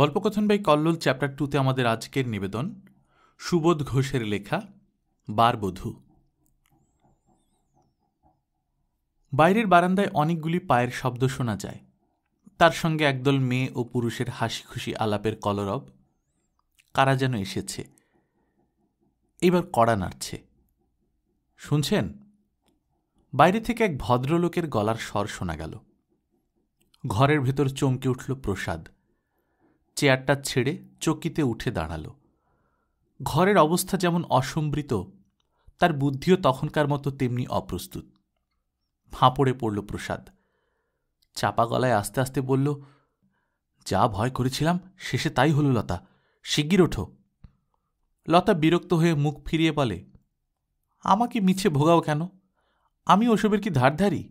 গল্পকথন বাই কল্লোল চ্যাপ্টার টুতে আমাদের আজকের নিবেদন সুবোধ ঘোষের লেখা বারবধূ বাইরের বারান্দায় অনেকগুলি পায়ের শব্দ শোনা যায় তার সঙ্গে একদল মেয়ে ও পুরুষের হাসি খুশি আলাপের কলরব কারা যেন এসেছে এবার কড়া নাড়ছে শুনছেন বাইরে থেকে এক ভদ্রলোকের গলার স্বর শোনা গেল ঘরের ভেতর চমকে উঠল প্রসাদ চেয়ারটা ছেড়ে চকিতে উঠে দাঁড়াল ঘরের অবস্থা যেমন অসম্বৃত তার বুদ্ধিও তখনকার মতো তেমনি অপ্রস্তুত ফাঁপড়ে পড়ল প্রসাদ চাপা গলায় আস্তে আস্তে বলল যা ভয় করেছিলাম শেষে তাই হল লতা শিগগির ওঠো লতা বিরক্ত হয়ে মুখ ফিরিয়ে বলে আমাকে মিছে ভোগাও কেন আমি ওসবের কি ধারধারি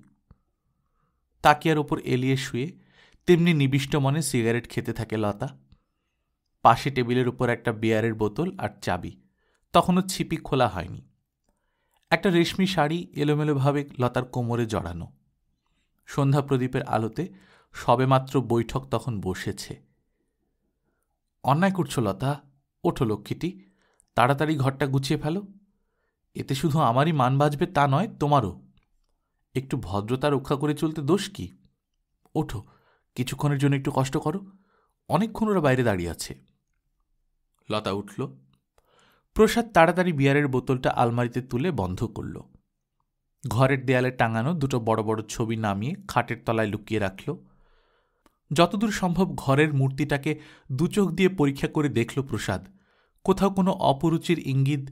তাকিয়ার ওপর এলিয়ে শুয়ে তেমনি নিবিষ্ট মনে সিগারেট খেতে থাকে লতা পাশে টেবিলের উপর একটা বিয়ারের বোতল আর চাবি তখনও ছিপি খোলা হয়নি একটা রেশমি শাড়ি এলোমেলোভাবে লতার কোমরে জড়ানো সন্ধ্যা প্রদীপের আলোতে সবেমাত্র বৈঠক তখন বসেছে অন্যায় করছ লতা ওঠো লক্ষ্মীটি তাড়াতাড়ি ঘরটা গুছিয়ে ফেলো এতে শুধু আমারই মান বাজবে তা নয় তোমারও একটু ভদ্রতা রক্ষা করে চলতে দোষ কি ওঠো কিছুক্ষণের জন্য একটু কষ্ট করো অনেকক্ষণ ওরা বাইরে দাঁড়িয়ে আছে লতা উঠল প্রসাদ তাড়াতাড়ি বিয়ারের বোতলটা আলমারিতে তুলে বন্ধ করল ঘরের দেয়ালে টাঙানো দুটো বড় বড় ছবি নামিয়ে খাটের তলায় লুকিয়ে রাখল যতদূর সম্ভব ঘরের মূর্তিটাকে দুচোখ দিয়ে পরীক্ষা করে দেখল প্রসাদ কোথাও কোনো অপরুচির ইঙ্গিত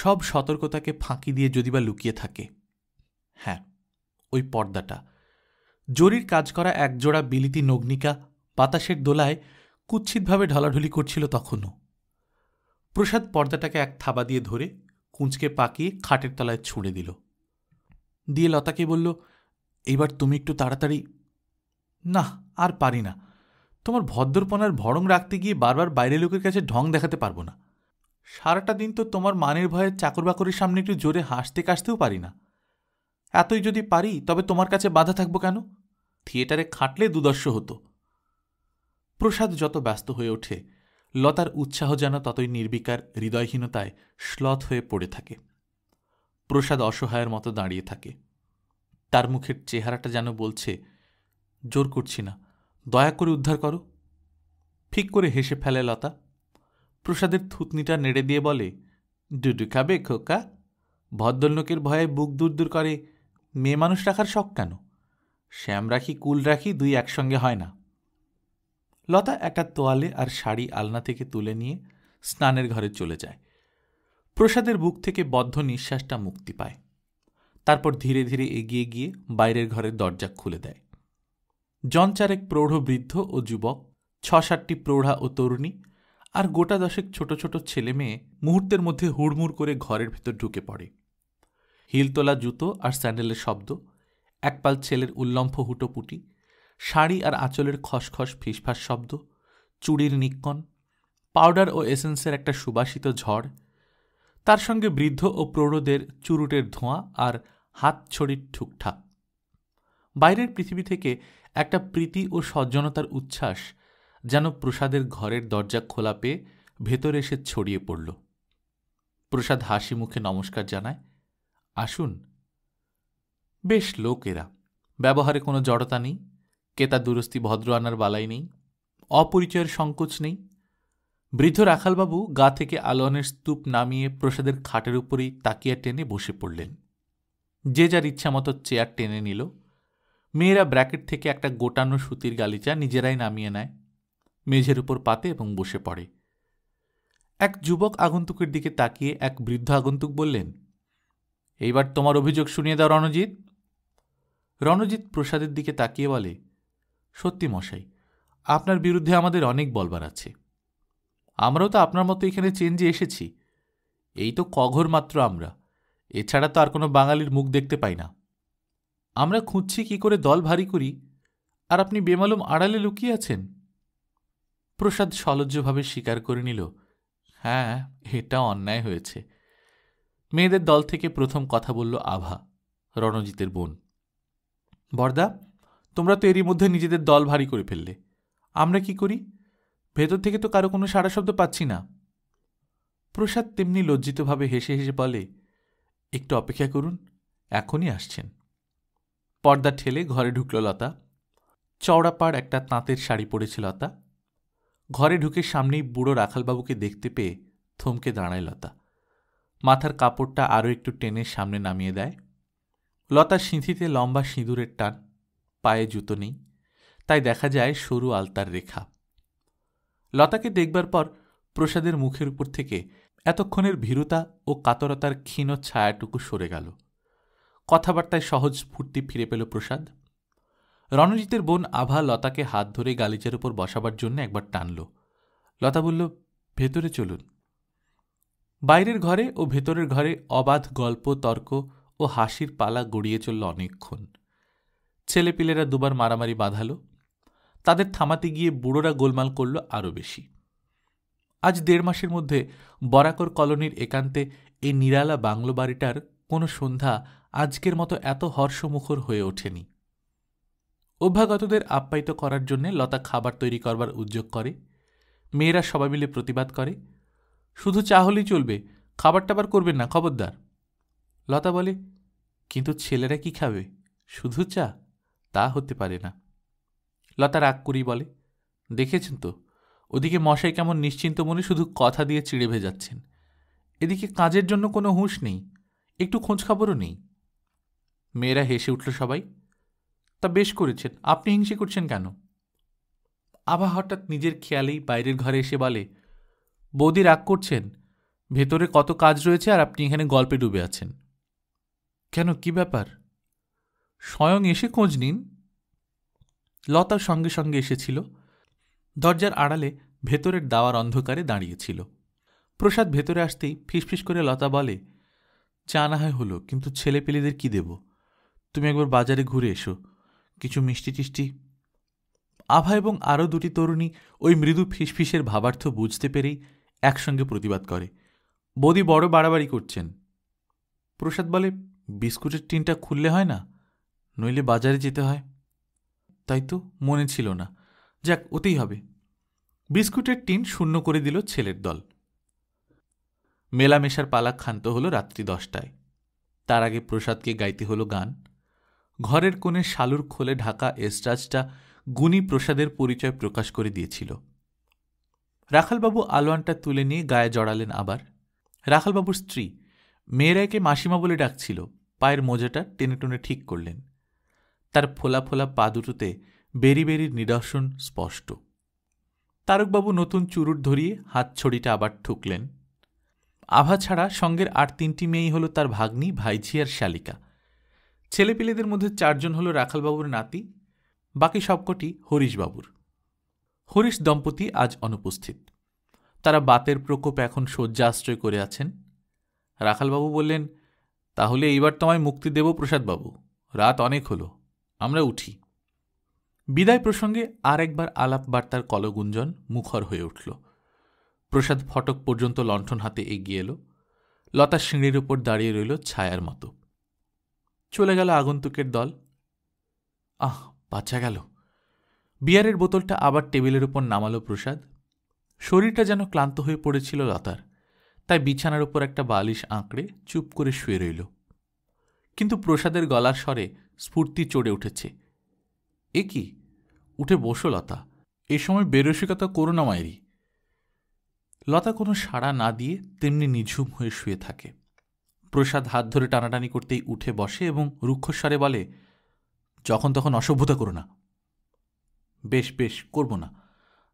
সব সতর্কতাকে ফাঁকি দিয়ে যদি বা লুকিয়ে থাকে হ্যাঁ ওই পর্দাটা জরির কাজ করা একজোড়া বিলিতি নগ্নিকা বাতাসের দোলায় কুচ্ছিতভাবে ঢলাঢুলি করছিল তখনও প্রসাদ পর্দাটাকে এক থাবা দিয়ে ধরে কুঁচকে পাকিয়ে খাটের তলায় ছুঁড়ে দিল দিয়ে লতাকে বলল এইবার তুমি একটু তাড়াতাড়ি না আর পারি না তোমার ভদ্রপনার ভরং রাখতে গিয়ে বারবার বাইরের লোকের কাছে ঢং দেখাতে পারবো না সারাটা দিন তো তোমার মানের ভয়ে চাকর বাকরের সামনে একটু জোরে হাসতে কাশতেও পারি না এতই যদি পারি তবে তোমার কাছে বাধা থাকবো কেন থিয়েটারে খাটলে দুদর্শ হতো প্রসাদ যত ব্যস্ত হয়ে ওঠে লতার উৎসাহ যেন ততই নির্বিকার হৃদয়হীনতায় শ্লথ হয়ে পড়ে থাকে প্রসাদ অসহায়ের মতো দাঁড়িয়ে থাকে তার মুখের চেহারাটা যেন বলছে জোর করছি না দয়া করে উদ্ধার করো ঠিক করে হেসে ফেলে লতা প্রসাদের থুতনিটা নেড়ে দিয়ে বলে ডুডু খাবে খোকা ভদ্রলোকের ভয়ে বুক দূর দূর করে মেয়ে মানুষ রাখার শখ কেন শ্যাম রাখি কুল রাখি দুই একসঙ্গে হয় না লতা একটা তোয়ালে আর শাড়ি আলনা থেকে তুলে নিয়ে স্নানের ঘরে চলে যায় প্রসাদের বুক থেকে বদ্ধ নিঃশ্বাসটা মুক্তি পায় তারপর ধীরে ধীরে এগিয়ে গিয়ে বাইরের ঘরের দরজা খুলে দেয় জন প্রৌঢ় বৃদ্ধ ও যুবক ছ সাতটি প্রৌঢ়া ও তরুণী আর গোটা দশেক ছোট ছোট ছেলে মেয়ে মুহূর্তের মধ্যে হুড়মুড় করে ঘরের ভেতর ঢুকে পড়ে হিল তোলা জুতো আর স্যান্ডেলের শব্দ একপাল ছেলের উল্লম্ফ হুটোপুটি শাড়ি আর আঁচলের খসখস ফিসফাস শব্দ চুড়ির নিক্কন পাউডার ও এসেন্সের একটা সুবাসিত ঝড় তার সঙ্গে বৃদ্ধ ও প্রৌঢ়দের চুরুটের ধোঁয়া আর হাত ছড়ির ঠুকঠাক বাইরের পৃথিবী থেকে একটা প্রীতি ও সজ্জনতার উচ্ছ্বাস যেন প্রসাদের ঘরের দরজা খোলা পেয়ে ভেতরে এসে ছড়িয়ে পড়ল প্রসাদ হাসি মুখে নমস্কার জানায় আসুন বেশ লোক এরা ব্যবহারে কোনো জড়তা নেই কেতা দুরস্তি ভদ্র আনার বালাই নেই অপরিচয়ের সংকোচ নেই বৃদ্ধ রাখালবাবু গা থেকে আলোয়ানের স্তূপ নামিয়ে প্রসাদের খাটের উপরেই তাকিয়া টেনে বসে পড়লেন যে যার ইচ্ছামতো চেয়ার টেনে নিল মেয়েরা ব্র্যাকেট থেকে একটা গোটানো সুতির গালিচা নিজেরাই নামিয়ে নেয় মেঝের উপর পাতে এবং বসে পড়ে এক যুবক আগন্তুকের দিকে তাকিয়ে এক বৃদ্ধ আগন্তুক বললেন এইবার তোমার অভিযোগ শুনিয়ে দাও রণজিৎ রণজিৎ প্রসাদের দিকে তাকিয়ে বলে সত্যি মশাই আপনার বিরুদ্ধে আমাদের অনেক বলবার আছে আমরাও তো আপনার মতো এখানে চেঞ্জে এসেছি এই তো কঘর মাত্র আমরা এছাড়া তো আর কোনো বাঙালির মুখ দেখতে পাই না আমরা খুঁজছি কি করে দল ভারী করি আর আপনি বেমালুম আড়ালে লুকিয়ে আছেন প্রসাদ সলজ্জভাবে স্বীকার করে নিল হ্যাঁ এটা অন্যায় হয়েছে মেয়েদের দল থেকে প্রথম কথা বলল আভা রণজিতের বোন বর্দা তোমরা তো এরই মধ্যে নিজেদের দল ভারী করে ফেললে আমরা কি করি ভেতর থেকে তো কারো কোনো সারা শব্দ পাচ্ছি না প্রসাদ তেমনি লজ্জিতভাবে হেসে হেসে বলে একটু অপেক্ষা করুন এখনই আসছেন পর্দা ঠেলে ঘরে ঢুকল লতা চওড়াপাড় একটা তাঁতের শাড়ি পরেছে লতা ঘরে ঢুকে সামনেই বুড়ো রাখালবাবুকে দেখতে পেয়ে থমকে দাঁড়ায় লতা মাথার কাপড়টা আরও একটু টেনে সামনে নামিয়ে দেয় লতার সিঁথিতে লম্বা সিঁদুরের টান পায়ে জুতো নেই তাই দেখা যায় সরু আলতার রেখা লতাকে দেখবার পর প্রসাদের মুখের উপর থেকে এতক্ষণের ভীরুতা ও কাতরতার ক্ষীণ ছায়াটুকু সরে গেল কথাবার্তায় সহজ ফুর্তি ফিরে পেল প্রসাদ রণজিতের বোন আভা লতাকে হাত ধরে গালিচার উপর বসাবার জন্য একবার টানল লতা বলল ভেতরে চলুন বাইরের ঘরে ও ভেতরের ঘরে অবাধ গল্প তর্ক ও হাসির পালা গড়িয়ে চলল অনেকক্ষণ ছেলেপিলেরা দুবার মারামারি বাঁধালো তাদের থামাতে গিয়ে বুড়োরা গোলমাল করল আরও বেশি আজ দেড় মাসের মধ্যে বরাকর কলোনির একান্তে এই নিরালা বাংলো বাড়িটার কোনো সন্ধ্যা আজকের মতো এত হর্ষমুখর হয়ে ওঠেনি অভ্যাগতদের আপ্যায়িত করার জন্য লতা খাবার তৈরি করবার উদ্যোগ করে মেয়েরা সবাই মিলে প্রতিবাদ করে শুধু চা হলেই চলবে খাবার টাবার করবেন না খবরদার লতা বলে কিন্তু ছেলেরা কি খাবে শুধু চা তা হতে পারে না লতা রাগ করেই বলে দেখেছেন তো ওদিকে মশাই কেমন নিশ্চিন্ত মনে শুধু কথা দিয়ে চিড়ে ভেজাচ্ছেন এদিকে কাজের জন্য কোনো হুঁশ নেই একটু খোঁজখবরও নেই মেয়েরা হেসে উঠল সবাই তা বেশ করেছেন আপনি হিংসে করছেন কেন আভা হঠাৎ নিজের খেয়ালেই বাইরের ঘরে এসে বলে বৌদি রাগ করছেন ভেতরে কত কাজ রয়েছে আর আপনি এখানে গল্পে ডুবে আছেন কেন কি ব্যাপার স্বয়ং এসে খোঁজ নিন লতা সঙ্গে সঙ্গে এসেছিল দরজার আড়ালে ভেতরের দাওয়ার অন্ধকারে দাঁড়িয়েছিল প্রসাদ ভেতরে আসতেই ফিসফিস করে লতা বলে চা না হয় হলো কিন্তু ছেলেপেলেদের কি দেব তুমি একবার বাজারে ঘুরে এসো কিছু মিষ্টি টিষ্টি আভা এবং আরও দুটি তরুণী ওই মৃদু ফিসফিসের ভাবার্থ বুঝতে পেরেই একসঙ্গে প্রতিবাদ করে বদি বড় বাড়াবাড়ি করছেন প্রসাদ বলে বিস্কুটের টিনটা খুললে হয় না নইলে বাজারে যেতে হয় তাই তো মনে ছিল না যাক ওতেই হবে বিস্কুটের টিন শূন্য করে দিল ছেলের দল মেলামেশার পালা ক্ষান্ত হলো রাত্রি দশটায় তার আগে প্রসাদকে গাইতে হলো গান ঘরের কোণে শালুর খোলে ঢাকা এসরাজটা গুণী প্রসাদের পরিচয় প্রকাশ করে দিয়েছিল রাখালবাবু আলোয়ানটা তুলে নিয়ে গায়ে জড়ালেন আবার রাখালবাবুর স্ত্রী মেয়েরাকে মাসিমা বলে ডাকছিল পায়ের মোজাটা টেনে টুনে ঠিক করলেন তার ফোলা ফোলা পা দুটোতে বেরি বেরির নিদর্শন স্পষ্ট তারকবাবু নতুন চুরুট ধরিয়ে হাত ছড়িটা আবার ঠুকলেন আভা ছাড়া সঙ্গের আর তিনটি মেয়েই হলো তার ভাগ্নি ভাইঝিয়ার শালিকা ছেলেপিলেদের মধ্যে চারজন হলো রাখালবাবুর নাতি বাকি সবকটি হরিশবাবুর হরিশ দম্পতি আজ অনুপস্থিত তারা বাতের প্রকোপ এখন শয্যা আশ্রয় করে আছেন রাখালবাবু বললেন তাহলে এইবার তোমায় মুক্তি দেব প্রসাদবাবু রাত অনেক হলো আমরা উঠি বিদায় প্রসঙ্গে আর একবার আলাপ বার্তার কলগুঞ্জন মুখর হয়ে উঠল প্রসাদ ফটক পর্যন্ত লণ্ঠন হাতে এগিয়ে এলো লতা সিঁড়ির উপর দাঁড়িয়ে রইল ছায়ার মতো চলে গেল আগন্তুকের দল আহ বাঁচা গেল বিয়ারের বোতলটা আবার টেবিলের উপর নামালো প্রসাদ শরীরটা যেন ক্লান্ত হয়ে পড়েছিল লতার তাই বিছানার উপর একটা বালিশ আঁকড়ে চুপ করে শুয়ে রইল কিন্তু প্রসাদের গলার স্বরে স্ফূর্তি চড়ে উঠেছে এ কি উঠে বসো লতা এ সময় বেরসিকতা করো না মায়েরি লতা কোনো সাড়া না দিয়ে তেমনি নিঝুম হয়ে শুয়ে থাকে প্রসাদ হাত ধরে টানাটানি করতেই উঠে বসে এবং রুক্ষস্বরে বলে যখন তখন অসভ্যতা করো না বেশ বেশ করব না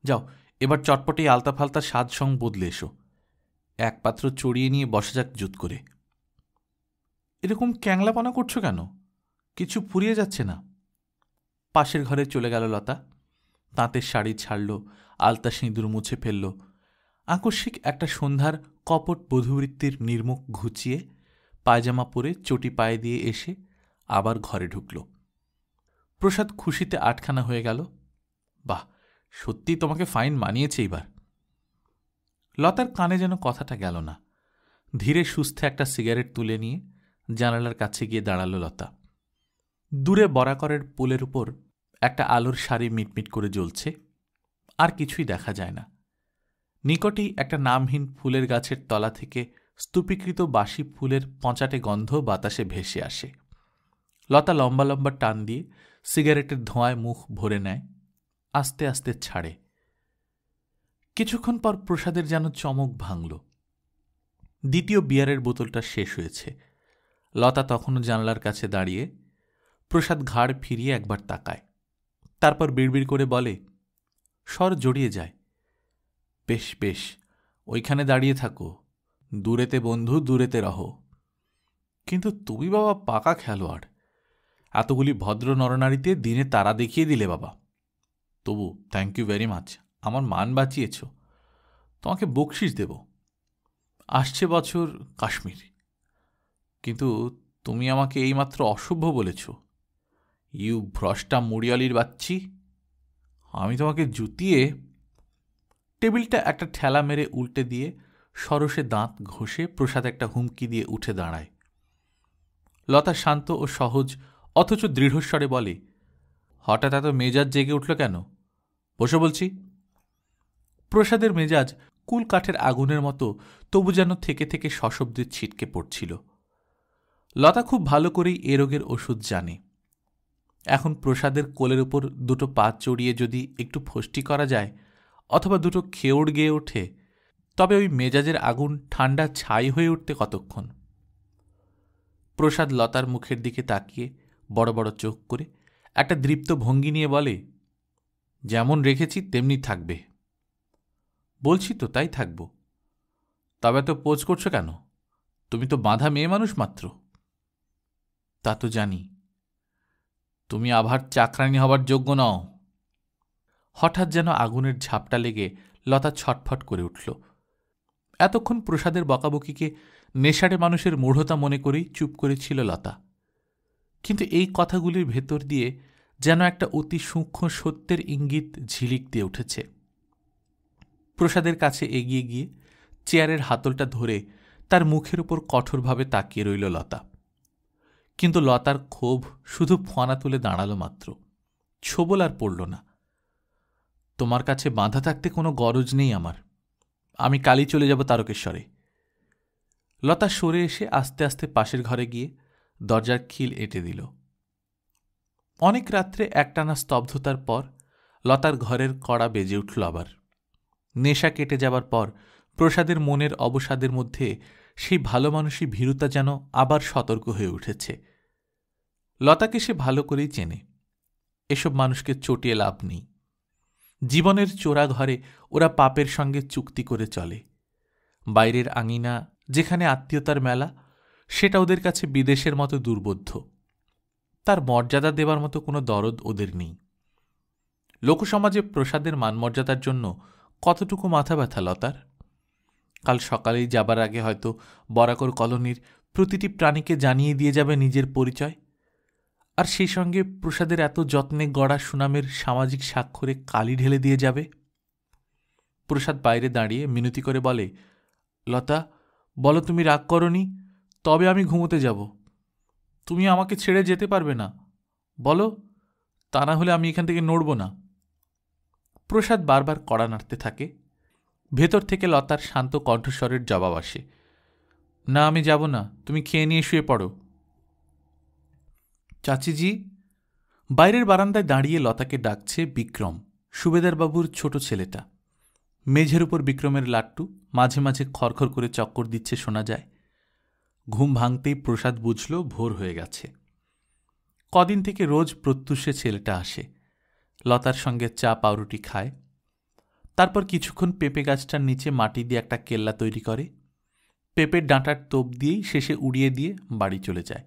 যাও এবার চটপটে আলতা ফালতা সং বদলে এসো এক পাত্র চড়িয়ে নিয়ে বসা যাক জুত করে এরকম ক্যাংলাপানা করছো কেন কিছু পুড়িয়ে যাচ্ছে না পাশের ঘরে চলে গেল লতা তাঁতের শাড়ি ছাড়ল আলতা সিঁদুর মুছে ফেলল আকস্মিক একটা সন্ধ্যার কপট বধুবৃত্তির নির্মুখ ঘুচিয়ে পায়জামা পরে চটি পায়ে দিয়ে এসে আবার ঘরে ঢুকল প্রসাদ খুশিতে আটখানা হয়ে গেল বাহ সত্যি তোমাকে ফাইন মানিয়েছে এইবার লতার কানে যেন কথাটা গেল না ধীরে সুস্থে একটা সিগারেট তুলে নিয়ে জানালার কাছে গিয়ে দাঁড়ালো লতা দূরে বরাকরের পুলের উপর একটা আলোর শাড়ি মিটমিট করে জ্বলছে আর কিছুই দেখা যায় না নিকটেই একটা নামহীন ফুলের গাছের তলা থেকে স্তূপীকৃত বাসি ফুলের পঁচাটে গন্ধ বাতাসে ভেসে আসে লতা লম্বা লম্বা টান দিয়ে সিগারেটের ধোঁয়ায় মুখ ভরে নেয় আস্তে আস্তে ছাড়ে কিছুক্ষণ পর প্রসাদের যেন চমক ভাঙল দ্বিতীয় বিয়ারের বোতলটা শেষ হয়েছে লতা তখনও জানলার কাছে দাঁড়িয়ে প্রসাদ ঘাড় ফিরিয়ে একবার তাকায় তারপর বিড়বিড় করে বলে স্বর জড়িয়ে যায় বেশ বেশ ওইখানে দাঁড়িয়ে থাকো দূরেতে বন্ধু দূরেতে রহো কিন্তু তুমি বাবা পাকা খেলোয়াড় এতগুলি ভদ্র নরনারীতে দিনে তারা দেখিয়ে দিলে বাবা তবু থ্যাংক ইউ ভেরি মাচ আমার মান বাঁচিয়েছ তোমাকে বকশিস দেব আসছে বছর কাশ্মীর কিন্তু তুমি আমাকে এইমাত্র অসভ্য বলেছ ইউ ভ্রষ্টা মুড়িয়ালির বাচ্চি আমি তোমাকে জুতিয়ে টেবিলটা একটা ঠেলা মেরে উল্টে দিয়ে সরসে দাঁত ঘষে প্রসাদ একটা হুমকি দিয়ে উঠে দাঁড়ায় লতা শান্ত ও সহজ অথচ দৃঢ়স্বরে বলে হঠাৎ এত মেজাজ জেগে উঠল কেন বসে বলছি প্রসাদের মেজাজ কুল কাঠের আগুনের মতো তবু যেন থেকে থেকে সশব্দে ছিটকে পড়ছিল লতা খুব ভালো করেই এ রোগের ওষুধ জানে এখন প্রসাদের কোলের উপর দুটো পা চড়িয়ে যদি একটু ফষ্টি করা যায় অথবা দুটো খেউড় গেয়ে ওঠে তবে ওই মেজাজের আগুন ঠান্ডা ছাই হয়ে উঠতে কতক্ষণ প্রসাদ লতার মুখের দিকে তাকিয়ে বড় বড় চোখ করে একটা দৃপ্ত ভঙ্গি নিয়ে বলে যেমন রেখেছি তেমনি থাকবে বলছি তো তাই থাকবো তবে তো পোজ করছো কেন তুমি তো বাঁধা মেয়ে মানুষ মাত্র তা তো জানি তুমি আবার চাকরানি হবার যোগ্য নও হঠাৎ যেন আগুনের ঝাপটা লেগে লতা ছটফট করে উঠল এতক্ষণ প্রসাদের বকাবকিকে নেশারে মানুষের মূঢ়তা মনে করেই চুপ করেছিল লতা কিন্তু এই কথাগুলির ভেতর দিয়ে যেন একটা অতি সূক্ষ্ম সত্যের ইঙ্গিত ঝিলিক দিয়ে উঠেছে প্রসাদের কাছে এগিয়ে গিয়ে চেয়ারের হাতলটা ধরে তার মুখের উপর কঠোরভাবে তাকিয়ে রইল লতা কিন্তু লতার ক্ষোভ শুধু ফনা তুলে দাঁড়াল মাত্র ছোবল আর পড়ল না তোমার কাছে বাঁধা থাকতে কোনো গরজ নেই আমার আমি কালই চলে যাব তারকেশ্বরে লতা সরে এসে আস্তে আস্তে পাশের ঘরে গিয়ে দরজার খিল এঁটে দিল অনেক রাত্রে একটানা স্তব্ধতার পর লতার ঘরের কড়া বেজে উঠল আবার নেশা কেটে যাবার পর প্রসাদের মনের অবসাদের মধ্যে সেই ভালো মানুষই ভীরুতা যেন আবার সতর্ক হয়ে উঠেছে লতাকে সে ভালো করেই চেনে এসব মানুষকে চটিয়ে লাভ নেই জীবনের চোরা ঘরে ওরা পাপের সঙ্গে চুক্তি করে চলে বাইরের আঙিনা যেখানে আত্মীয়তার মেলা সেটা ওদের কাছে বিদেশের মতো দুর্বোধ্য তার মর্যাদা দেবার মতো কোনো দরদ ওদের নেই লোকসমাজে প্রসাদের মানমর্যাদার জন্য কতটুকু মাথা ব্যথা লতার কাল সকালেই যাবার আগে হয়তো বরাকর কলোনির প্রতিটি প্রাণীকে জানিয়ে দিয়ে যাবে নিজের পরিচয় আর সেই সঙ্গে প্রসাদের এত যত্নে গড়া সুনামের সামাজিক স্বাক্ষরে কালি ঢেলে দিয়ে যাবে প্রসাদ বাইরে দাঁড়িয়ে মিনতি করে বলে লতা বলো তুমি রাগ করনি তবে আমি ঘুমোতে যাব তুমি আমাকে ছেড়ে যেতে পারবে না বলো তা না হলে আমি এখান থেকে নড়ব না প্রসাদ বারবার কড়া নাড়তে থাকে ভেতর থেকে লতার শান্ত কণ্ঠস্বরের জবাব আসে না আমি যাব না তুমি খেয়ে নিয়ে শুয়ে পড়ো চাচিজি বাইরের বারান্দায় দাঁড়িয়ে লতাকে ডাকছে বিক্রম সুবেদারবাবুর ছোট ছেলেটা মেঝের উপর বিক্রমের লাট্টু মাঝে মাঝে খরখর করে চক্কর দিচ্ছে শোনা যায় ঘুম ভাঙতেই প্রসাদ বুঝল ভোর হয়ে গেছে কদিন থেকে রোজ প্রত্যুষে ছেলেটা আসে লতার সঙ্গে চা পাউরুটি খায় তারপর কিছুক্ষণ পেঁপে গাছটার নিচে মাটি দিয়ে একটা কেল্লা তৈরি করে পেঁপের ডাঁটার তোপ দিয়েই শেষে উড়িয়ে দিয়ে বাড়ি চলে যায়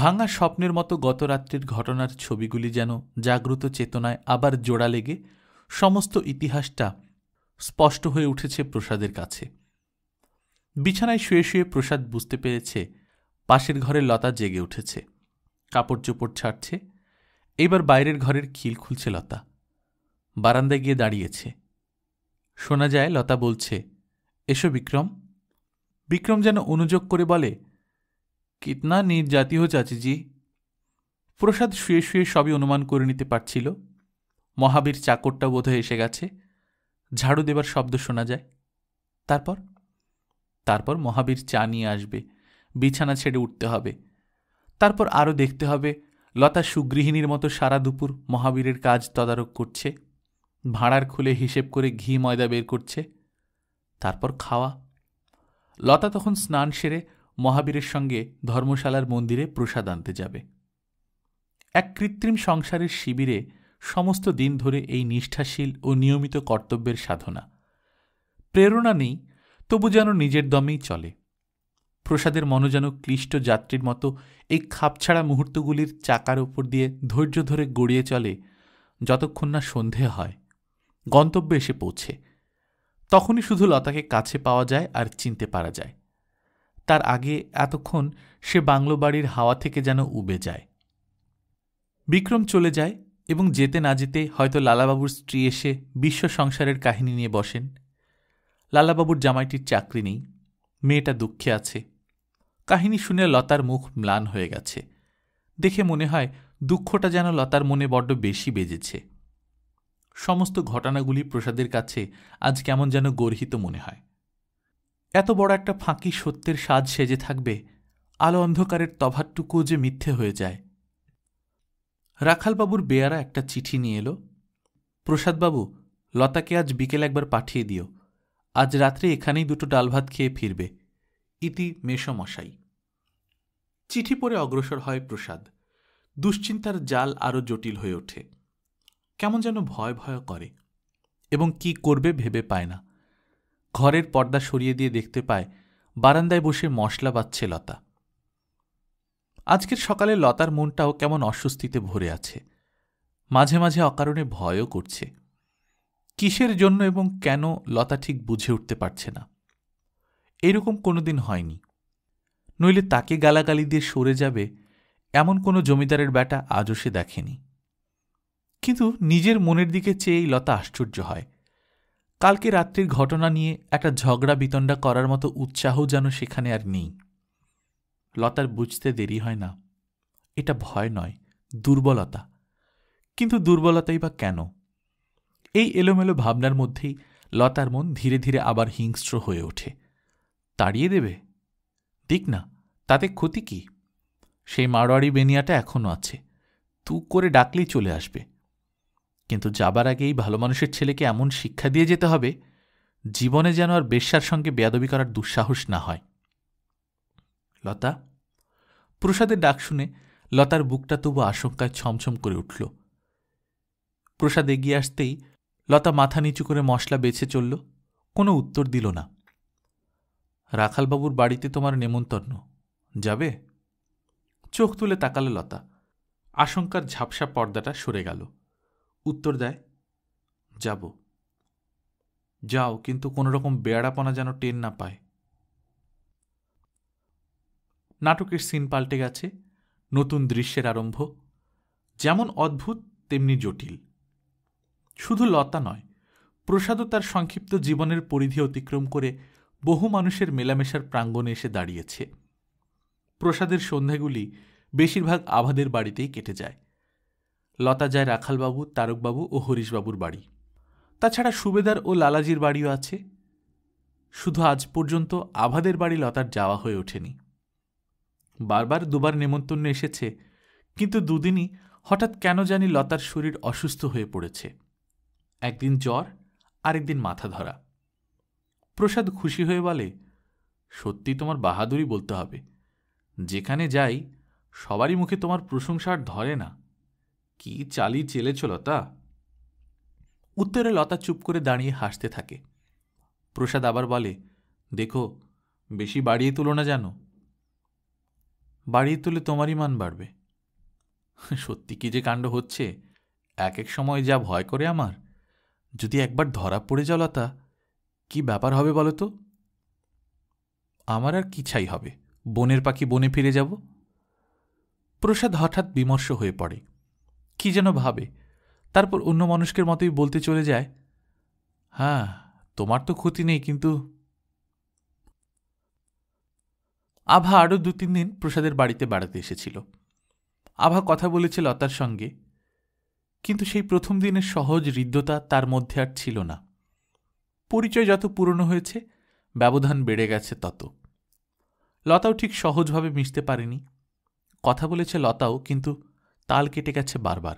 ভাঙা স্বপ্নের মতো গত রাত্রির ঘটনার ছবিগুলি যেন জাগ্রত চেতনায় আবার জোড়া লেগে সমস্ত ইতিহাসটা স্পষ্ট হয়ে উঠেছে প্রসাদের কাছে বিছানায় শুয়ে শুয়ে প্রসাদ বুঝতে পেরেছে পাশের ঘরের লতা জেগে উঠেছে কাপড় চোপড় ছাড়ছে এবার বাইরের ঘরের খিল খুলছে লতা বারান্দায় গিয়ে দাঁড়িয়েছে শোনা যায় লতা বলছে এসো বিক্রম বিক্রম যেন অনুযোগ করে বলে কিতনা নির্যাতি হো চাচিজি প্রসাদ শুয়ে শুয়ে সবই অনুমান করে নিতে পারছিল মহাবীর চাকরটা বোধহয় এসে গেছে ঝাড়ু দেবার শব্দ শোনা যায় তারপর তারপর মহাবীর চা নিয়ে আসবে বিছানা ছেড়ে উঠতে হবে তারপর আরও দেখতে হবে লতা সুগৃহিণীর মতো সারা দুপুর মহাবীরের কাজ তদারক করছে ভাঁড়ার খুলে হিসেব করে ঘি ময়দা বের করছে তারপর খাওয়া লতা তখন স্নান সেরে মহাবীরের সঙ্গে ধর্মশালার মন্দিরে প্রসাদ আনতে যাবে এক কৃত্রিম সংসারের শিবিরে সমস্ত দিন ধরে এই নিষ্ঠাশীল ও নিয়মিত কর্তব্যের সাধনা প্রেরণা নেই তবু যেন নিজের দমেই চলে প্রসাদের মনোজন ক্লিষ্ট যাত্রীর মতো এই খাপছাড়া মুহূর্তগুলির চাকার উপর দিয়ে ধৈর্য ধরে গড়িয়ে চলে যতক্ষণ না সন্ধে হয় গন্তব্যে এসে পৌঁছে তখনই শুধু লতাকে কাছে পাওয়া যায় আর চিনতে পারা যায় তার আগে এতক্ষণ সে বাংলো বাড়ির হাওয়া থেকে যেন উবে যায় বিক্রম চলে যায় এবং যেতে না যেতে হয়তো লালাবাবুর স্ত্রী এসে বিশ্ব সংসারের কাহিনী নিয়ে বসেন লালাবাবুর জামাইটির চাকরি নেই মেয়েটা দুঃখে আছে কাহিনী শুনে লতার মুখ ম্লান হয়ে গেছে দেখে মনে হয় দুঃখটা যেন লতার মনে বড্ড বেশি বেজেছে সমস্ত ঘটনাগুলি প্রসাদের কাছে আজ কেমন যেন গর্হিত মনে হয় এত বড় একটা ফাঁকি সত্যের সাজ সেজে থাকবে আলো অন্ধকারের তভারটুকুও যে মিথ্যে হয়ে যায় রাখালবাবুর বেয়ারা একটা চিঠি নিয়ে এলো প্রসাদবাবু লতাকে আজ বিকেল একবার পাঠিয়ে দিও আজ রাত্রে এখানেই দুটো ডাল ভাত খেয়ে ফিরবে ইতি মেষমশাই চিঠি পড়ে অগ্রসর হয় প্রসাদ দুশ্চিন্তার জাল আরও জটিল হয়ে ওঠে কেমন যেন ভয় ভয় করে এবং কি করবে ভেবে পায় না ঘরের পর্দা সরিয়ে দিয়ে দেখতে পায় বারান্দায় বসে মশলা বাচ্ছে লতা আজকের সকালে লতার মনটাও কেমন অস্বস্তিতে ভরে আছে মাঝে মাঝে অকারণে ভয়ও করছে কিসের জন্য এবং কেন লতা ঠিক বুঝে উঠতে পারছে না এরকম কোনোদিন হয়নি নইলে তাকে গালাগালি দিয়ে সরে যাবে এমন কোনো জমিদারের ব্যাটা আজও সে দেখেনি কিন্তু নিজের মনের দিকে চেয়েই লতা আশ্চর্য হয় কালকে রাত্রির ঘটনা নিয়ে একটা ঝগড়া বিতণ্ডা করার মতো উৎসাহ যেন সেখানে আর নেই লতার বুঝতে দেরি হয় না এটা ভয় নয় দুর্বলতা কিন্তু দুর্বলতাই বা কেন এই এলোমেলো ভাবনার মধ্যেই লতার মন ধীরে ধীরে আবার হিংস্র হয়ে ওঠে তাড়িয়ে দেবে দিক না তাতে ক্ষতি কি সেই মারোয়াড়ি বেনিয়াটা এখনও আছে তু করে ডাকলেই চলে আসবে কিন্তু যাবার আগেই ভালো মানুষের ছেলেকে এমন শিক্ষা দিয়ে যেতে হবে জীবনে যেন আর বেশ্যার সঙ্গে বেয়াদবি করার দুঃসাহস না হয় লতা প্রসাদের ডাক শুনে লতার বুকটা তবু আশঙ্কায় ছমছম করে উঠল প্রসাদ এগিয়ে আসতেই লতা মাথা নিচু করে মশলা বেছে চলল কোনো উত্তর দিল না রাখালবাবুর বাড়িতে তোমার নেমন্তন্ন যাবে চোখ তুলে তাকালো লতা আশঙ্কার ঝাপসা পর্দাটা সরে গেল উত্তর দেয় যাব যাও কিন্তু কোনো রকম যেন টেন না পায় নাটকের সিন পাল্টে গেছে নতুন দৃশ্যের আরম্ভ যেমন অদ্ভুত তেমনি জটিল শুধু লতা নয় প্রসাদও তার সংক্ষিপ্ত জীবনের পরিধি অতিক্রম করে বহু মানুষের মেলামেশার প্রাঙ্গণে এসে দাঁড়িয়েছে প্রসাদের সন্ধ্যাগুলি বেশিরভাগ আভাদের বাড়িতেই কেটে যায় লতা যায় রাখালবাবু তারকবাবু ও হরিশবাবুর বাড়ি তাছাড়া সুবেদার ও লালাজির বাড়িও আছে শুধু আজ পর্যন্ত আভাদের বাড়ি লতার যাওয়া হয়ে ওঠেনি বারবার দুবার নেমন্তন্ন এসেছে কিন্তু দুদিনই হঠাৎ কেন জানি লতার শরীর অসুস্থ হয়ে পড়েছে একদিন জ্বর আরেকদিন মাথা ধরা প্রসাদ খুশি হয়ে বলে সত্যি তোমার বাহাদুরি বলতে হবে যেখানে যাই সবারই মুখে তোমার প্রশংসা আর ধরে না কি চালি চেলেছ লতা উত্তরে লতা চুপ করে দাঁড়িয়ে হাসতে থাকে প্রসাদ আবার বলে দেখো বেশি বাড়িয়ে তুলো না জানো বাড়িয়ে তুলে তোমারই মান বাড়বে সত্যি কি যে কাণ্ড হচ্ছে এক এক সময় যা ভয় করে আমার যদি একবার ধরা পড়ে যাও লতা কি ব্যাপার হবে বলো তো আমার আর কি ছাই হবে বনের পাখি বনে ফিরে যাব প্রসাদ হঠাৎ বিমর্ষ হয়ে পড়ে কি যেন ভাবে তারপর অন্য মানুষকের মতোই বলতে চলে যায় হ্যাঁ তোমার তো ক্ষতি নেই কিন্তু আভা আরও দু তিন দিন প্রসাদের বাড়িতে বেড়াতে এসেছিল আভা কথা বলেছে লতার সঙ্গে কিন্তু সেই প্রথম দিনের সহজ হৃদ্যতা তার মধ্যে আর ছিল না পরিচয় যত পুরনো হয়েছে ব্যবধান বেড়ে গেছে তত লতাও ঠিক সহজভাবে মিশতে পারেনি কথা বলেছে লতাও কিন্তু তাল কেটে গেছে বারবার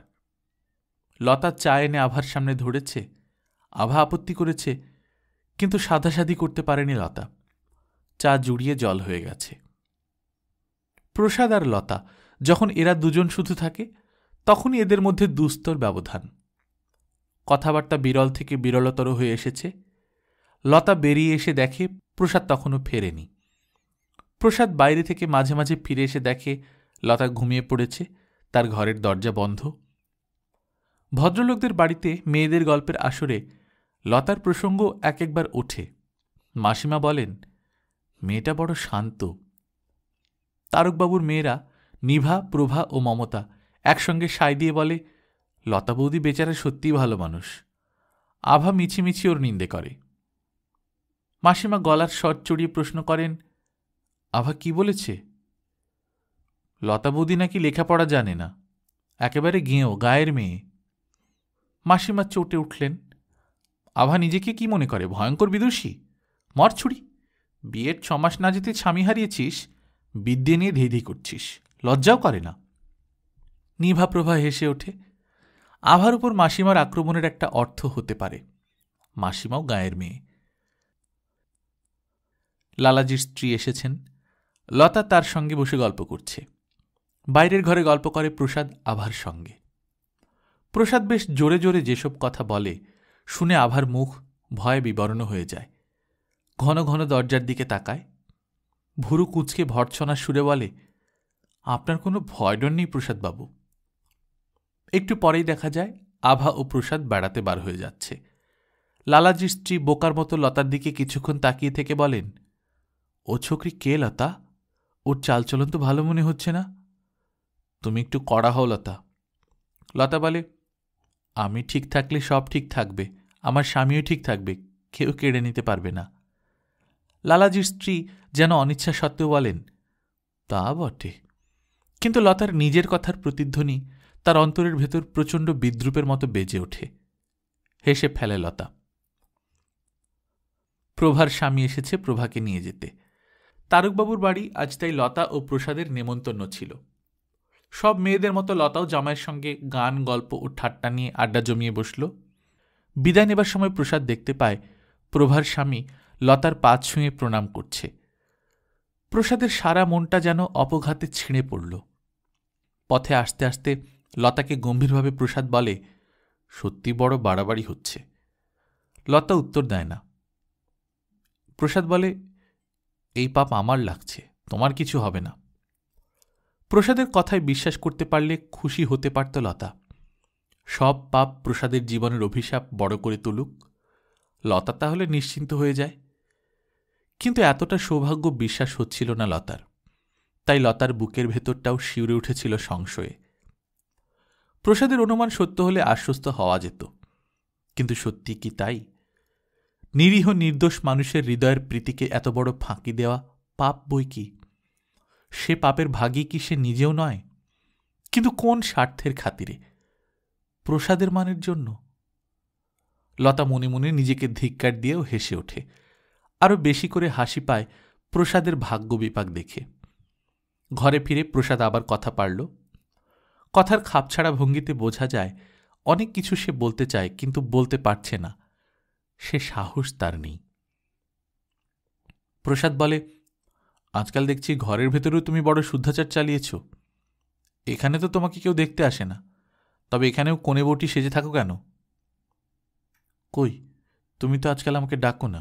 লতা চা এনে আভার সামনে ধরেছে আভা আপত্তি করেছে কিন্তু সাধাসাধি করতে পারেনি লতা চা জুড়িয়ে জল হয়ে গেছে প্রসাদ আর লতা যখন এরা দুজন শুধু থাকে তখনই এদের মধ্যে দুস্তর ব্যবধান কথাবার্তা বিরল থেকে বিরলতর হয়ে এসেছে লতা বেরিয়ে এসে দেখে প্রসাদ তখনও ফেরেনি প্রসাদ বাইরে থেকে মাঝে মাঝে ফিরে এসে দেখে লতা ঘুমিয়ে পড়েছে তার ঘরের দরজা বন্ধ ভদ্রলোকদের বাড়িতে মেয়েদের গল্পের আসরে লতার প্রসঙ্গ এক একবার ওঠে মাসিমা বলেন মেয়েটা বড় শান্ত তারকবাবুর মেয়েরা নিভা প্রভা ও মমতা একসঙ্গে সাই দিয়ে বলে লতা বৌদি বেচারা সত্যিই ভালো মানুষ আভা মিছিমিছি ওর নিন্দে করে মাসিমা গলার স্বর চড়িয়ে প্রশ্ন করেন আভা কি বলেছে লতা বৌদি নাকি লেখাপড়া জানে না একেবারে গেঁও গায়ের মেয়ে মাসিমা চটে উঠলেন আভা নিজেকে কি মনে করে ভয়ঙ্কর বিদুষী মর ছুড়ি বিয়ের ছমাস না যেতে স্বামী হারিয়েছিস বিদ্যে নিয়ে ধেধি করছিস লজ্জাও করে না প্রভা হেসে ওঠে আভার উপর মাসিমার আক্রমণের একটা অর্থ হতে পারে মাসিমাও গায়ের মেয়ে লালাজির স্ত্রী এসেছেন লতা তার সঙ্গে বসে গল্প করছে বাইরের ঘরে গল্প করে প্রসাদ আভার সঙ্গে প্রসাদ বেশ জোরে জোরে যেসব কথা বলে শুনে আভার মুখ ভয়ে বিবরণ হয়ে যায় ঘন ঘন দরজার দিকে তাকায় ভুরু কুচকে ভর্ছনা সুরে বলে আপনার কোনো ভয় ডর নেই প্রসাদবাবু একটু পরেই দেখা যায় আভা ও প্রসাদ বেড়াতে বার হয়ে যাচ্ছে লালাজির স্ত্রী বোকার মতো লতার দিকে কিছুক্ষণ তাকিয়ে থেকে বলেন ও ছকরি কে লতা ওর চালচলন তো ভালো মনে হচ্ছে না তুমি একটু কড়া হও লতা লতা বলে আমি ঠিক থাকলে সব ঠিক থাকবে আমার স্বামীও ঠিক থাকবে কেউ কেড়ে নিতে পারবে না লালাজির স্ত্রী যেন অনিচ্ছা সত্ত্বেও বলেন তা বটে কিন্তু লতার নিজের কথার প্রতিধ্বনি তার অন্তরের ভেতর প্রচণ্ড বিদ্রুপের মতো বেজে ওঠে হেসে ফেলে লতা প্রভার স্বামী এসেছে প্রভাকে নিয়ে যেতে তারকবাবুর বাড়ি আজ তাই লতা ও প্রসাদের নেমন্তন্ন ছিল সব মেয়েদের মতো লতাও জামাইয়ের সঙ্গে গান গল্প ও ঠাট্টা নিয়ে আড্ডা জমিয়ে বসল বিদায় নেবার সময় প্রসাদ দেখতে পায় প্রভার স্বামী লতার পা ছুঁয়ে প্রণাম করছে প্রসাদের সারা মনটা যেন অপঘাতে ছিঁড়ে পড়ল পথে আসতে আসতে লতাকে গম্ভীরভাবে প্রসাদ বলে সত্যি বড় বাড়াবাড়ি হচ্ছে লতা উত্তর দেয় না প্রসাদ বলে এই পাপ আমার লাগছে তোমার কিছু হবে না প্রসাদের কথায় বিশ্বাস করতে পারলে খুশি হতে পারত লতা সব পাপ প্রসাদের জীবনের অভিশাপ বড় করে তুলুক লতা তাহলে নিশ্চিন্ত হয়ে যায় কিন্তু এতটা সৌভাগ্য বিশ্বাস হচ্ছিল না লতার তাই লতার বুকের ভেতরটাও শিউরে উঠেছিল সংশয়ে প্রসাদের অনুমান সত্য হলে আশ্বস্ত হওয়া যেত কিন্তু সত্যি কি তাই নিরীহ নির্দোষ মানুষের হৃদয়ের প্রীতিকে এত বড় ফাঁকি দেওয়া পাপ বই কি সে পাপের ভাগী কি সে নিজেও নয় কিন্তু কোন স্বার্থের খাতিরে প্রসাদের মানের জন্য লতা মনে মনে নিজেকে ধিক্কার দিয়েও হেসে ওঠে আরও বেশি করে হাসি পায় প্রসাদের ভাগ্য বিপাক দেখে ঘরে ফিরে প্রসাদ আবার কথা পারল কথার খাপছাড়া ভঙ্গিতে বোঝা যায় অনেক কিছু সে বলতে চায় কিন্তু বলতে পারছে না সে সাহস তার নেই প্রসাদ বলে আজকাল দেখছি ঘরের ভেতরেও তুমি বড় শুদ্ধাচার চালিয়েছ এখানে তো তোমাকে কেউ দেখতে আসে না তবে এখানেও কোনে বটি সেজে থাকো কেন কই তুমি তো আজকাল আমাকে ডাকো না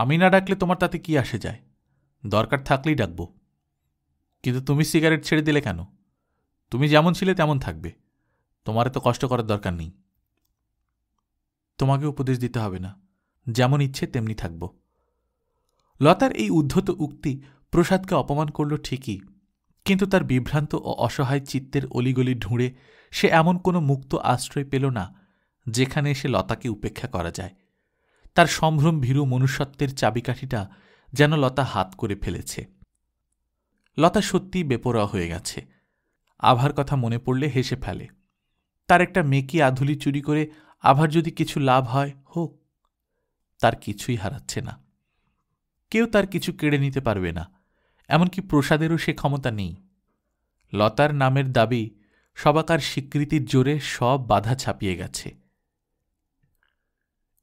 আমি না ডাকলে তোমার তাতে কি আসে যায় দরকার থাকলেই ডাকবো কিন্তু তুমি সিগারেট ছেড়ে দিলে কেন তুমি যেমন ছিলে তেমন থাকবে তোমার এত কষ্ট করার দরকার নেই তোমাকে উপদেশ দিতে হবে না যেমন ইচ্ছে তেমনি থাকবো লতার এই উদ্ধত উক্তি প্রসাদকে অপমান করল ঠিকই কিন্তু তার বিভ্রান্ত ও অসহায় চিত্তের অলিগলি ঢুঁড়ে সে এমন কোনো মুক্ত আশ্রয় পেল না যেখানে সে লতাকে উপেক্ষা করা যায় তার সম্ভ্রম ভীরু মনুষ্যত্বের চাবিকাঠিটা যেন লতা হাত করে ফেলেছে লতা সত্যিই বেপরোয়া হয়ে গেছে আভার কথা মনে পড়লে হেসে ফেলে তার একটা মেকি আধুলি চুরি করে আভার যদি কিছু লাভ হয় হোক তার কিছুই হারাচ্ছে না কেউ তার কিছু কেড়ে নিতে পারবে না এমনকি প্রসাদেরও সে ক্ষমতা নেই লতার নামের দাবি সবাকার স্বীকৃতির জোরে সব বাধা ছাপিয়ে গেছে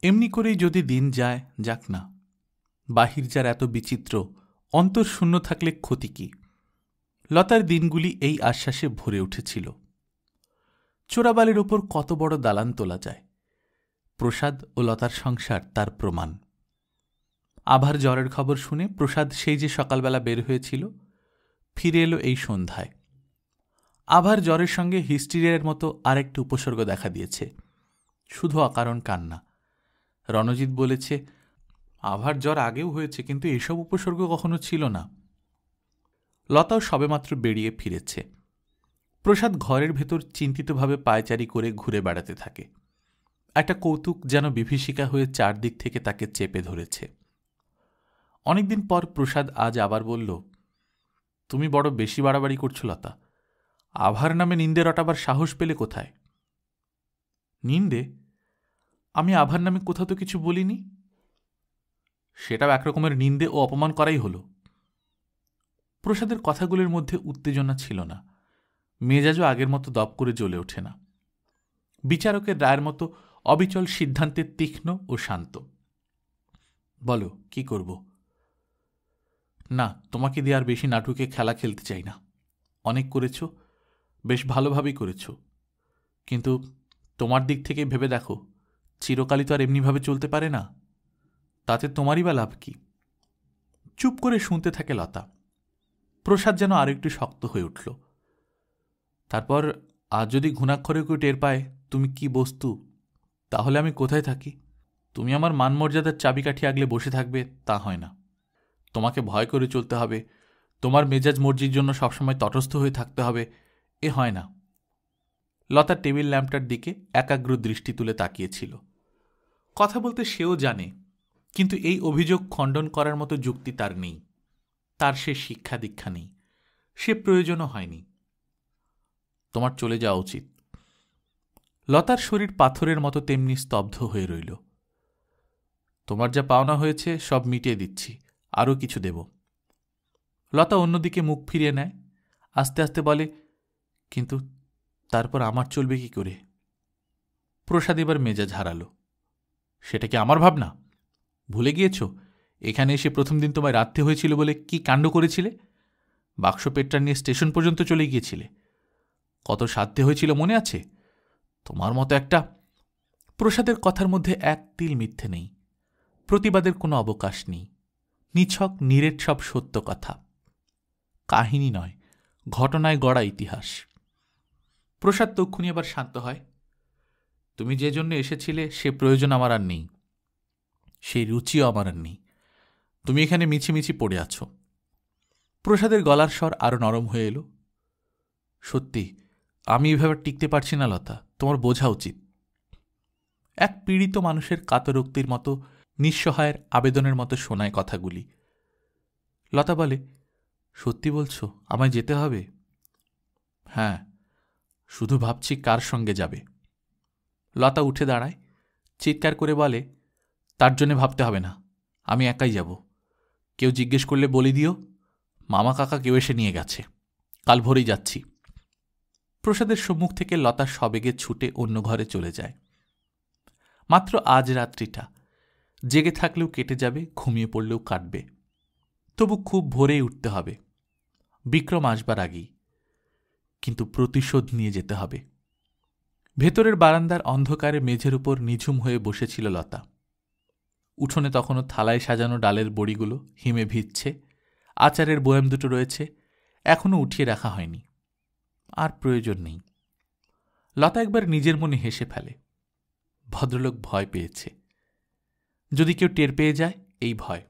এমনি করেই যদি দিন যায় যাক না বাহির যার এত বিচিত্র অন্তর শূন্য থাকলে ক্ষতি কি লতার দিনগুলি এই আশ্বাসে ভরে উঠেছিল চোরাবালির ওপর কত বড় দালান তোলা যায় প্রসাদ ও লতার সংসার তার প্রমাণ আভার জ্বরের খবর শুনে প্রসাদ সেই যে সকালবেলা বের হয়েছিল ফিরে এলো এই সন্ধ্যায় আভার জ্বরের সঙ্গে হিস্টিরিয়ার মতো আরেকটি উপসর্গ দেখা দিয়েছে শুধু অকারণ কান্না রণজিৎ বলেছে আভার জ্বর আগেও হয়েছে কিন্তু এসব উপসর্গ কখনো ছিল না লতাও সবেমাত্র বেরিয়ে ফিরেছে প্রসাদ ঘরের ভেতর চিন্তিতভাবে পায়চারি করে ঘুরে বেড়াতে থাকে একটা কৌতুক যেন বিভীষিকা হয়ে চারদিক থেকে তাকে চেপে ধরেছে অনেকদিন পর প্রসাদ আজ আবার বলল তুমি বড় বেশি বাড়াবাড়ি করছো লতা আভার নামে নিন্দে রটাবার সাহস পেলে কোথায় নিন্দে আমি আভার নামে কোথাও তো কিছু বলিনি সেটাও একরকমের নিন্দে ও অপমান করাই হলো প্রসাদের কথাগুলির মধ্যে উত্তেজনা ছিল না মেজাজও আগের মতো দপ করে জ্বলে ওঠে না বিচারকের রায়ের মতো অবিচল সিদ্ধান্তে তীক্ষ্ণ ও শান্ত বলো কি করব না তোমাকে দিয়ে আর বেশি নাটুকে খেলা খেলতে চাই না অনেক করেছ বেশ ভালোভাবেই করেছ কিন্তু তোমার দিক থেকে ভেবে দেখো চিরকালই তো আর এমনিভাবে চলতে পারে না তাতে তোমারই বা লাভ কি চুপ করে শুনতে থাকে লতা প্রসাদ যেন আর একটু শক্ত হয়ে উঠল তারপর আর যদি ঘুণাক্ষরে কেউ টের পায় তুমি কি বস্তু তাহলে আমি কোথায় থাকি তুমি আমার মানমর্যাদার চাবিকাঠি আগলে বসে থাকবে তা হয় না তোমাকে ভয় করে চলতে হবে তোমার মেজাজ মর্জির জন্য সবসময় তটস্থ হয়ে থাকতে হবে এ হয় না লতা টেবিল ল্যাম্পটার দিকে একাগ্র দৃষ্টি তুলে তাকিয়েছিল কথা বলতে সেও জানে কিন্তু এই অভিযোগ খণ্ডন করার মতো যুক্তি তার নেই তার সে শিক্ষা দীক্ষা নেই সে প্রয়োজনও হয়নি তোমার চলে যাওয়া উচিত লতার শরীর পাথরের মতো তেমনি স্তব্ধ হয়ে রইল তোমার যা পাওনা হয়েছে সব মিটিয়ে দিচ্ছি আরও কিছু দেব লতা অন্যদিকে মুখ ফিরিয়ে নেয় আস্তে আস্তে বলে কিন্তু তারপর আমার চলবে কি করে প্রসাদ এবার মেজাজ হারালো সেটা কি আমার ভাবনা ভুলে গিয়েছ এখানে এসে প্রথম দিন তোমায় রাত্রে হয়েছিল বলে কি কাণ্ড করেছিলে বাক্স পেটটা নিয়ে স্টেশন পর্যন্ত চলে গিয়েছিলে কত সাধ্যে হয়েছিল মনে আছে তোমার মতো একটা প্রসাদের কথার মধ্যে এক তিল মিথ্যে নেই প্রতিবাদের কোনো অবকাশ নেই নিছক নিরেট সব সত্য কথা কাহিনী নয় ঘটনায় গড়া ইতিহাস প্রসাদ তক্ষুনি আবার শান্ত হয় তুমি যে জন্য এসেছিলে সে প্রয়োজন আমার আর নেই সেই রুচিও আমার আর নেই তুমি এখানে মিছিমিছি পড়ে আছো প্রসাদের গলার স্বর আরও নরম হয়ে এলো সত্যি আমি এভাবে টিকতে পারছি না লতা তোমার বোঝা উচিত এক পীড়িত মানুষের কাতরোক্তির মতো নিঃসহায়ের আবেদনের মতো শোনায় কথাগুলি লতা বলে সত্যি বলছো আমায় যেতে হবে হ্যাঁ শুধু ভাবছি কার সঙ্গে যাবে লতা উঠে দাঁড়ায় চিৎকার করে বলে তার জন্যে ভাবতে হবে না আমি একাই যাব কেউ জিজ্ঞেস করলে বলে দিও মামা কাকা কেউ এসে নিয়ে গেছে কাল ভোরেই যাচ্ছি প্রসাদের সম্মুখ থেকে লতা সবেগে ছুটে অন্য ঘরে চলে যায় মাত্র আজ রাত্রিটা জেগে থাকলেও কেটে যাবে ঘুমিয়ে পড়লেও কাটবে তবু খুব ভোরেই উঠতে হবে বিক্রম আসবার আগেই কিন্তু প্রতিশোধ নিয়ে যেতে হবে ভেতরের বারান্দার অন্ধকারে মেঝের উপর নিঝুম হয়ে বসেছিল লতা উঠোনে তখনও থালায় সাজানো ডালের বড়িগুলো হিমে ভিজছে আচারের বয়াম দুটো রয়েছে এখনও উঠিয়ে রাখা হয়নি আর প্রয়োজন নেই লতা একবার নিজের মনে হেসে ফেলে ভদ্রলোক ভয় পেয়েছে যদি কেউ টের পেয়ে যায় এই ভয়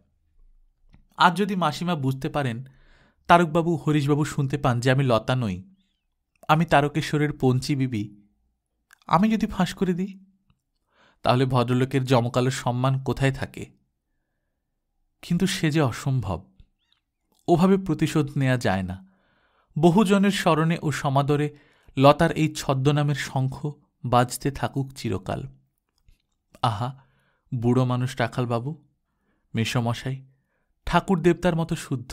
আজ যদি মাসিমা বুঝতে পারেন তারকবাবু হরিশবাবু শুনতে পান যে আমি লতা নই আমি তারকেশ্বরের পঞ্চি বিবি আমি যদি ফাঁস করে দিই তাহলে ভদ্রলোকের জমকালো সম্মান কোথায় থাকে কিন্তু সে যে অসম্ভব ওভাবে প্রতিশোধ নেওয়া যায় না বহুজনের স্মরণে ও সমাদরে লতার এই ছদ্মনামের শঙ্খ বাজতে থাকুক চিরকাল আহা বুড়ো মানুষ রাখালবাবু মেষমশাই ঠাকুর দেবতার মতো শুদ্ধ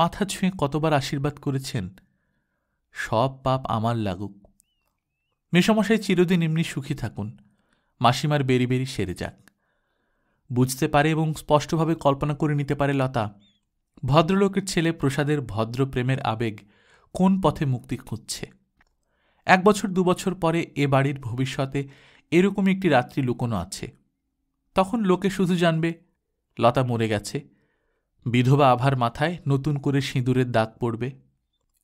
মাথা ছুঁয়ে কতবার আশীর্বাদ করেছেন সব পাপ আমার লাগুক মেষমশাই চিরদিন এমনি সুখী থাকুন মাসিমার বেরি বেরি সেরে যাক বুঝতে পারে এবং স্পষ্টভাবে কল্পনা করে নিতে পারে লতা ভদ্রলোকের ছেলে প্রসাদের ভদ্র প্রেমের আবেগ কোন পথে মুক্তি খুঁজছে এক বছর দু বছর পরে এ বাড়ির ভবিষ্যতে এরকমই একটি রাত্রি লুকোনো আছে তখন লোকে শুধু জানবে লতা মরে গেছে বিধবা আভার মাথায় নতুন করে সিঁদুরের দাগ পড়বে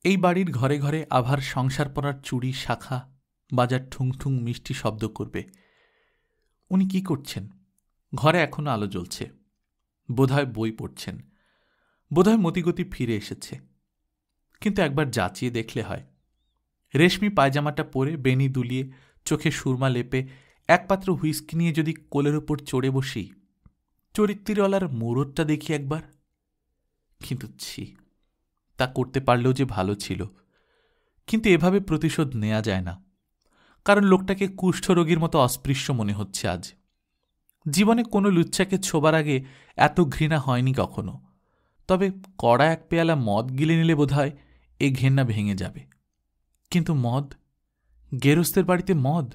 এই বাড়ির ঘরে ঘরে আভার সংসার পড়ার চুড়ি শাখা বাজার ঠুংঠুং মিষ্টি শব্দ করবে উনি কি করছেন ঘরে এখনও আলো জ্বলছে বোধহয় বই পড়ছেন বোধহয় মতিগতি ফিরে এসেছে কিন্তু একবার যাচিয়ে দেখলে হয় রেশমি পায়জামাটা পরে বেনি দুলিয়ে চোখে সুরমা লেপে একপাত্র হুইস্কি নিয়ে যদি কোলের ওপর চড়ে বসি চরিত্রীওয়ালার মোড়টটা দেখি একবার কিন্তু ছি তা করতে পারলেও যে ভালো ছিল কিন্তু এভাবে প্রতিশোধ নেওয়া যায় না কারণ লোকটাকে কুষ্ঠরোগীর মতো অস্পৃশ্য মনে হচ্ছে আজ জীবনে কোনো লুচ্ছাকে ছোবার আগে এত ঘৃণা হয়নি কখনো তবে কড়া এক পেয়ালা মদ গিলে নিলে বোধ হয় এ ঘেন্না ভেঙে যাবে কিন্তু মদ গেরস্তের বাড়িতে মদ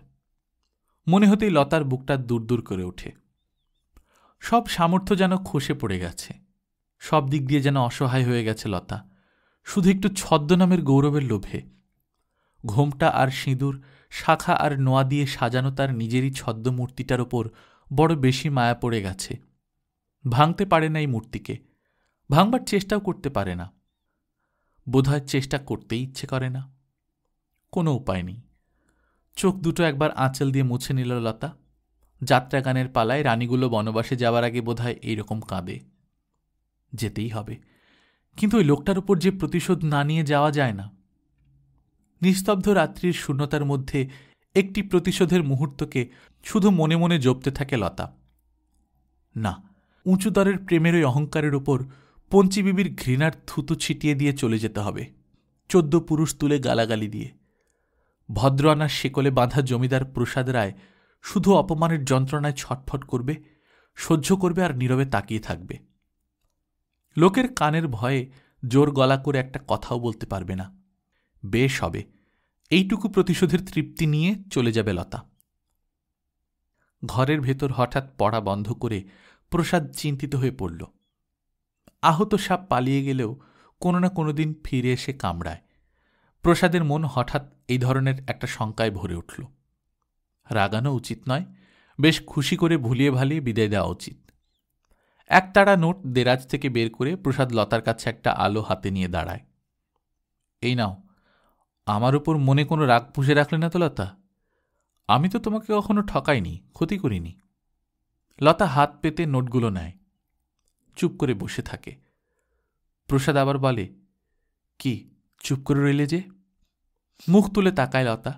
মনে হতেই লতার বুকটা দূর দূর করে ওঠে সব সামর্থ্য যেন খসে পড়ে গেছে সব দিক দিয়ে যেন অসহায় হয়ে গেছে লতা শুধু একটু ছদ্মনামের গৌরবের লোভে ঘোমটা আর সিঁদুর শাখা আর নোয়া দিয়ে সাজানো তার নিজেরই ছদ্ম মূর্তিটার ওপর বড় বেশি মায়া পড়ে গেছে ভাঙতে পারে না এই মূর্তিকে ভাঙবার চেষ্টাও করতে পারে না বোধহয় চেষ্টা করতেই ইচ্ছে করে না কোনো উপায় নেই চোখ দুটো একবার আঁচল দিয়ে মুছে নিল লতা যাত্রা গানের পালায় রানীগুলো বনবাসে যাওয়ার আগে বোধহয় এইরকম কাঁদে যেতেই হবে কিন্তু ওই লোকটার উপর যে প্রতিশোধ না নিয়ে যাওয়া যায় না নিস্তব্ধ রাত্রির শূন্যতার মধ্যে একটি প্রতিশোধের মুহূর্তকে শুধু মনে মনে জপতে থাকে লতা না উঁচু দরের প্রেমের ওই অহংকারের ওপর পঞ্চিবিবির ঘৃণার থুতু ছিটিয়ে দিয়ে চলে যেতে হবে চোদ্দ পুরুষ তুলে গালাগালি দিয়ে ভদ্রানার শেকলে বাঁধা জমিদার প্রসাদ রায় শুধু অপমানের যন্ত্রণায় ছটফট করবে সহ্য করবে আর নীরবে তাকিয়ে থাকবে লোকের কানের ভয়ে জোর গলা করে একটা কথাও বলতে পারবে না বেশ হবে এইটুকু প্রতিশোধের তৃপ্তি নিয়ে চলে যাবে লতা ঘরের ভেতর হঠাৎ পড়া বন্ধ করে প্রসাদ চিন্তিত হয়ে পড়ল আহত সাপ পালিয়ে গেলেও কোনো না কোনো দিন ফিরে এসে কামড়ায় প্রসাদের মন হঠাৎ এই ধরনের একটা শঙ্কায় ভরে উঠল রাগানো উচিত নয় বেশ খুশি করে ভুলিয়ে ভালিয়ে বিদায় দেওয়া উচিত এক তাড়া নোট দেরাজ থেকে বের করে প্রসাদ লতার কাছে একটা আলো হাতে নিয়ে দাঁড়ায় এই নাও আমার উপর মনে কোনো রাগ পুষে রাখলে না তো লতা আমি তো তোমাকে কখনো ঠকাইনি ক্ষতি করিনি লতা হাত পেতে নোটগুলো নেয় চুপ করে বসে থাকে প্রসাদ আবার বলে কি চুপ করে রইলে যে মুখ তুলে তাকায় লতা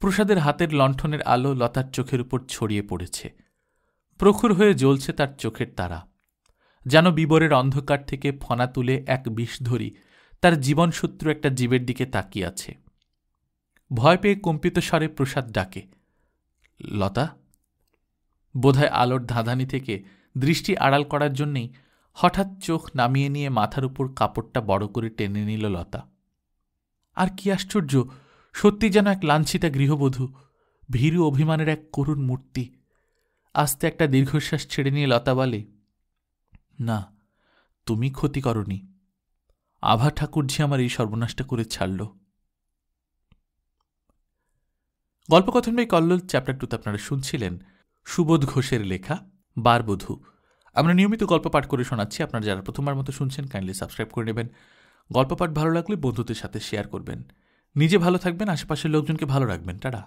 প্রসাদের হাতের লণ্ঠনের আলো লতার চোখের উপর ছড়িয়ে পড়েছে প্রখর হয়ে জ্বলছে তার চোখের তারা যেন বিবরের অন্ধকার থেকে ফনা তুলে এক বিষ ধরি তার জীবনসূত্র একটা জীবের দিকে তাকিয়ে আছে ভয় পেয়ে কম্পিত স্বরে প্রসাদ ডাকে লতা বোধহয় আলোর ধাঁধানি থেকে দৃষ্টি আড়াল করার জন্যেই হঠাৎ চোখ নামিয়ে নিয়ে মাথার উপর কাপড়টা বড় করে টেনে নিল লতা আর কি আশ্চর্য সত্যি যেন এক লাঞ্ছিতা গৃহবধূ ভীরু অভিমানের এক করুণ মূর্তি আস্তে একটা দীর্ঘশ্বাস ছেড়ে নিয়ে লতা বলে না তুমি ক্ষতি করনি আভা ঠাকুরজি আমার এই সর্বনাশটা করে ছাড়ল গল্পকথন বাই কল্লোল চ্যাপ্টার টুতে আপনারা শুনছিলেন সুবোধ ঘোষের লেখা বারবধূ আমরা নিয়মিত গল্প পাঠ করে শোনাচ্ছি আপনারা যারা প্রথমবার মতো শুনছেন কাইন্ডলি সাবস্ক্রাইব করে নেবেন গল্প পাঠ ভালো লাগলে বন্ধুদের সাথে শেয়ার করবেন নিজে ভালো থাকবেন আশেপাশের লোকজনকে ভালো রাখবেন টাটা